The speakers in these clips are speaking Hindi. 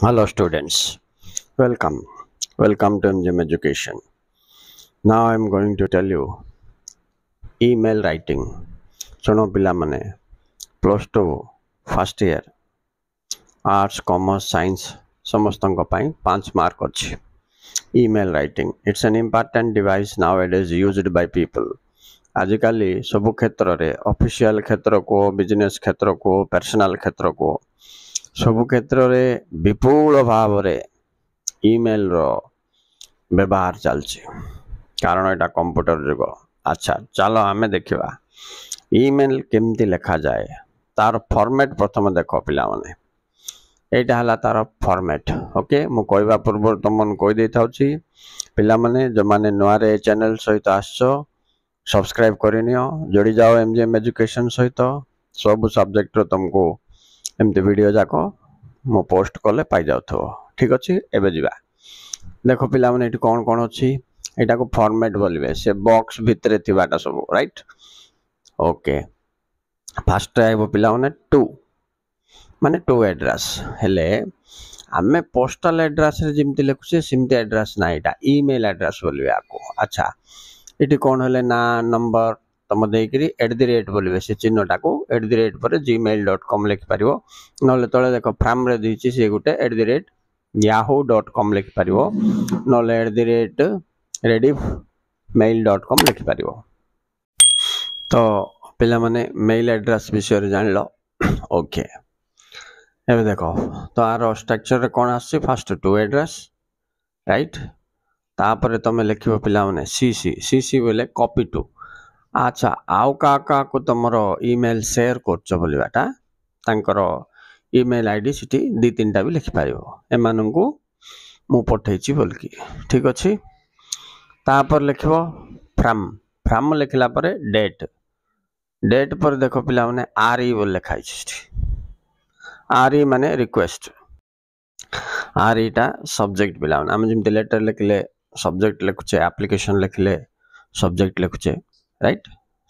hello students welcome welcome to mgm education now am going to tell you email writing 2 first year arts commerce science samastang ko pai 5 mark achi email writing it's an important device nowadays used by people आजिकाली सब क्षेत्र में अफिशियाल क्षेत्र को बिजनेस क्षेत्र को पर्सनल क्षेत्र को ସବୁ କ୍ଷେତ୍ରରେ ବିପୁଳ ଭାବରେ ଇମେଲ୍ର ବ୍ୟବହାର ଚାଲିଛି କାରଣ ଏଇଟା କମ୍ପ୍ୟୁଟର ଯୁଗ ଆଚ୍ଛା ଚାଲ ଆମେ ଦେଖିବା ଇମେଲ୍ କେମିତି ଲେଖାଯାଏ ତାର ଫର୍ମେଟ୍ ପ୍ରଥମେ ଦେଖ ପିଲାମାନେ ଏଇଟା ହେଲା ତାର ଫର୍ମେଟ୍ ଓକେ ମୁଁ କହିବା ପୂର୍ବରୁ ତୁମମାନଙ୍କୁ କହିଦେଇଥାଉଛି ପିଲାମାନେ ଯେଉଁମାନେ ନୂଆରେ ଏ ଚ୍ୟାନେଲ୍ ସହିତ ଆସୁଛ ସବସ୍କ୍ରାଇବ୍ କରିନିଅ ଯୋଡ଼ି ଯାଅ ଏମ୍ ଜି ଏମ୍ ଏଜୁକେସନ୍ ସହିତ ସବୁ ସବଜେକ୍ଟର ତୁମକୁ ଏମିତି ଭିଡ଼ିଓ ଯାକ ମୁଁ ପୋଷ୍ଟ କଲେ ପାଇଯାଉଥିବ ଠିକ୍ ଅଛି ଏବେ ଯିବା ଦେଖ ପିଲାମାନେ ଏଠି କ'ଣ କ'ଣ ଅଛି ଏଇଟାକୁ ଫର୍ମେଟ୍ ବୋଲିବେ ସେ ବକ୍ସ ଭିତରେ ଥିବାଟା ସବୁ ରାଇଟ୍ ଓକେ ଫାଷ୍ଟ ହେବ ପିଲାମାନେ ଟୁ ମାନେ ଟୁ ଆଡ୍ରେସ୍ ହେଲେ ଆମେ ପୋଷ୍ଟାଲ ଆଡ୍ରେସ୍ରେ ଯେମିତି ଲେଖୁଛେ ସେମିତି ଆଡ୍ରେସ୍ ନାହିଁ ଏଇଟା ଇମେଲ୍ ଆଡ୍ରେସ୍ ବୋଲିବେ ଆକୁ ଆଚ୍ଛା ଏଠି କ'ଣ ହେଲେ ନା ନମ୍ବର ତମେ ଦେଇକରି ଏଟ୍ ଦି ରେଟ୍ ବୋଲିବେ ସେ ଚିହ୍ନଟାକୁ ଏଟ୍ ଦି ରେଟ୍ ପରେ ଜିମେଲ୍ ଡଟ୍ କମ୍ ଲେଖିପାରିବ ନହେଲେ ତଳେ ଦେଖ ଫ୍ରାମ୍ରେ ଦେଇଛି ସେ ଗୋଟେ at the rate Yahoo dot com ଲେଖିପାରିବ ନହେଲେ at the rate Rediff mail dot com ଲେଖିପାରିବ ତ ପିଲାମାନେ ମେଲ୍ ଆଡ୍ରେସ୍ ବିଷୟରେ ଜାଣିଲ ଓକେ ଏବେ ଦେଖ ତ ଆର ଷ୍ଟ୍ରକ୍ଚରରେ କ'ଣ ଆସୁଛି ଫାଷ୍ଟ ଟୁ ଆଡ୍ରେସ୍ ରାଇଟ୍ ତାପରେ ତୁମେ ଲେଖିବ ପିଲାମାନେ ସି ସି ସି ସି ବୋଇଲେ କପି ଟୁ ଆଚ୍ଛା ଆଉ କାହା କାହାକୁ ତୁମର ଇମେଲ୍ ସେୟାର୍ କରୁଛ ବୋଲି ବାଟା ତାଙ୍କର ଇମେଲ୍ ଆଇ ଡ଼ି ସେଠି ଦୁଇ ତିନିଟା ବି ଲେଖିପାରିବ ଏମାନଙ୍କୁ ମୁଁ ପଠେଇଛି ବୋଲିକି ଠିକ୍ ଅଛି ତାପରେ ଲେଖିବ ଫ୍ରାମ୍ ଫ୍ରାମ୍ ଲେଖିଲା ପରେ ଡେଟ୍ ଡେଟ୍ ପରେ ଦେଖ ପିଲାମାନେ ଆର୍ ଇ ବୋଲି ଲେଖା ହେଇଛି ସେଠି ଆର୍ ଇ ମାନେ ରିକ୍ୱେଷ୍ଟ ଆର୍ ଇଟା ସବଜେକ୍ଟ ପିଲାମାନେ ଆମେ ଯେମିତି ଲେଟର୍ ଲେଖିଲେ ସବଜେକ୍ଟ ଲେଖୁଛେ ଆପ୍ଲିକେସନ୍ ଲେଖିଲେ ସବଜେକ୍ଟ ଲେଖୁଛେ राइट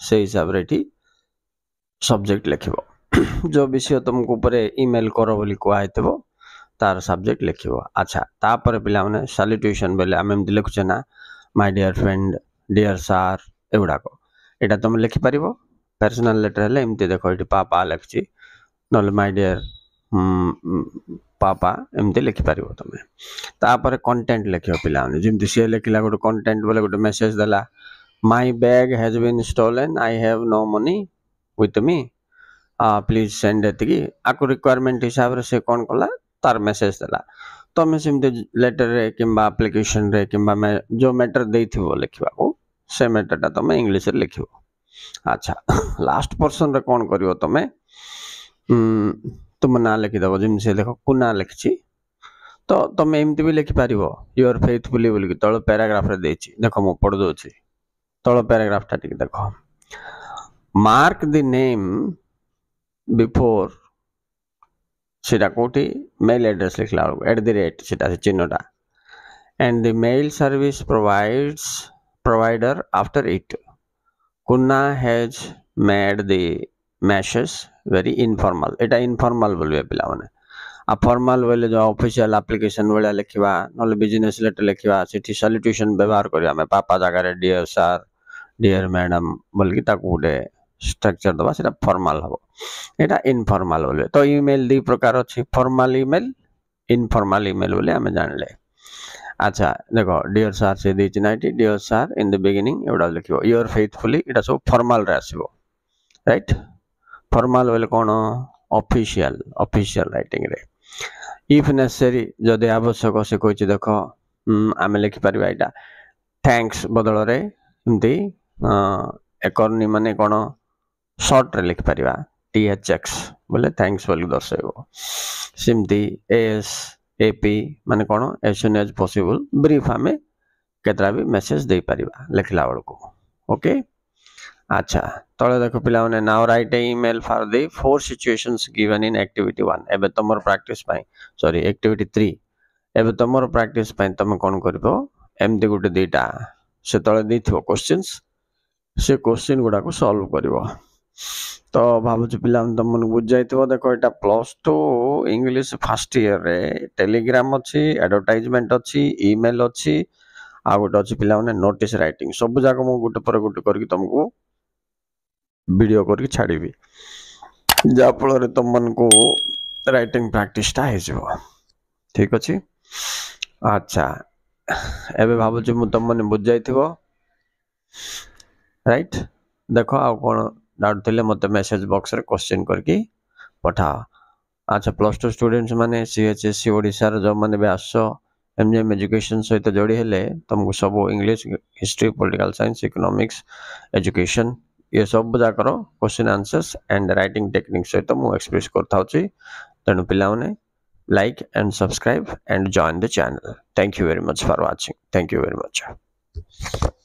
से हिसाब से सब्जेक्ट लिख जो विषय तुमको इमेल कर बोली कहते तो तार सब्जेक्ट लिख अच्छा तापर पे हम्म, सालुटेसन बोले आम एम लिखुचे ना माय डियर फ्रेंड डियर सार एगुड़ाक यहाँ तुम लिखिपार पर्सनाल लेटर है एमती देख ये पापा लिखी ना माइ डीयर पापा एमती लिखिपार तुम्हें कंटेन्ट लिख पे जमी सी लिखला गोटे कंटेन्ट बोले गोटे मेसेज देला my bag has been stolen i have no money with me uh, please send ଏତିକି ଆକୁ ରିକ୍ୱାରମେଣ୍ଟ ହିସାବରେ ସେ କ'ଣ କଲା ତାର ମେସେଜ ଦେଲା ତମେ ସେମିତି ଲେଟର୍ରେ କିମ୍ବା ଆପ୍ଲିକେସନ୍ରେ କିମ୍ବା ଯେଉଁ ମ୍ୟାଟର୍ ଦେଇଥିବ ଲେଖିବାକୁ ସେ ମ୍ୟାଟର୍ଟା ତମେ ଇଂଲିଶରେ ଲେଖିବ ଆଚ୍ଛା ଲାଷ୍ଟ ପର୍ସନ୍ରେ କ'ଣ କରିବ ତମେ ତୁମ ନାଁ ଲେଖିଦେବ ଯେମିତି ସେ ଦେଖ କୁନା ଲେଖିଛି ତ ତମେ ଏମିତି ବି ଲେଖିପାରିବ ୟୁଅର୍ ଫେଥ୍ ବୋଲି ବୋଲିକି ତଳ ପ୍ୟାରାଗ୍ରାଫରେ ଦେଇଛି ଦେଖ ମୁଁ ପଢ଼ିଦେଉଛି तल प्याराग्राफा टे देख मार्क द नेम बिफोर सीटा कौटी मेल एड्रेस लिखला एट द रेट से चिन्हटा and the mail service provides provider after it कुन्ना has made the message very informal यहाँ इनफर्माल बोलिए पे आ फर्माल बोले जो अफिशियाल आप्लिकेसन भाया लिखा ना बिजनेस लेटर लिखा सल्यूशन व्यवहार करें पापा जगार डीएसआर ଡିଅର୍ ମ୍ୟାଡ଼ାମ୍ ବୋଲିକି ତାକୁ ଗୋଟେ ଷ୍ଟ୍ରକ୍ଚର୍ ଦେବା ସେଇଟା ଫର୍ମାଲ୍ ହେବ ଏଇଟା ଇନଫର୍ମାଲ୍ ବୋଲିବେ ତ ଇମେଲ୍ ଦୁଇ ପ୍ରକାର ଅଛି ଫର୍ମାଲ୍ ଇମେଲ୍ ଇନଫର୍ମାଲ୍ ଇମେଲ୍ ବୋଲି ଆମେ ଜାଣିଲେ আচ্ছা দেখো ডিওর স্যার সে দিয়েছি নাইটি dear sir in the beginning এটা লিখিব ইয়োর ফেথফুলি এটা সব ফর্মালরে আসব রাইট ফর্মাল বলে কোণ অফিসিয়াল অফিসিয়াল রাইটিংরে ইফ নেসেসারি যদি আবশ্যক সে কইছি দেখ আমি লিখিপারিবা এটা থ্যাঙ্কস বদলরে এমতি एकर्णी मान कौन सर्ट्रे लिखिपर टी एच एक्स बोले थैंक्स बोल दर्शेब सेमती एस एपी मान कौन as soon as possible brief आम कतरा मेसेज दे पार लिखला बेलू ओके अच्छा तले देख पे now write a email for the four situation given in आक्टिट वन एवं तुम प्राक्ट सरी एक्टिविटी थ्री एवं तुम प्राक्ट तुम कौन करमती गोटे दीटा से तले दे थोड़ा ସେ କୋଶ୍ଚିନ୍ ଗୁଡ଼ାକୁ ସଲ୍ଭ କରିବ ତ ଭାବୁଛି ପିଲାମାନେ ତୁମମାନଙ୍କୁ ବୁଝିଯାଇଥିବ ଦେଖ ଏଇଟା ପ୍ଲସ୍ ଟୁ ଇଂଲିଶ ଫାର୍ଷ୍ଟ ଇୟର୍ରେ ଟେଲିଗ୍ରାମ୍ ଅଛି ଆଡ଼ଭର୍ଟାଇଜମେଣ୍ଟ ଅଛି ଇମେଲ୍ ଅଛି ଆଉ ଗୋଟେ ଅଛି ପିଲାମାନେ ନୋଟିସ୍ ରାଇଟିଂ ସବୁଯାକ ମୁଁ ଗୋଟେ ପରେ ଗୋଟେ କରିକି ତୁମକୁ ଭିଡ଼ିଓ କରିକି ଛାଡ଼ିବି ଯାହାଫଳରେ ତୁମମାନଙ୍କୁ ରାଇଟିଂ ପ୍ରାକ୍ଟିସ୍ଟା ହେଇଯିବ ଠିକ୍ ଅଛି ଆଚ୍ଛା ଏବେ ଭାବୁଛି ମୁଁ ତୁମମାନେ ବୁଝିଯାଇଥିବ रईट देख आ कौन मत मेसेज बक्स क्वेश्चन करके पठाओ अच्छा प्लस टू स्टूडेंट मैंने सी एच एस सी ओडार जो मैंने भी आस एम जी एम एजुकेशन सहित जोड़ी हेले तुमको सब English history political science economics education ये सब जाकर question answers and writing techniques सहित मुझे एक्सप्रेस करेणु पाने like and subscribe and join the channel thank you very much for watching thank you very much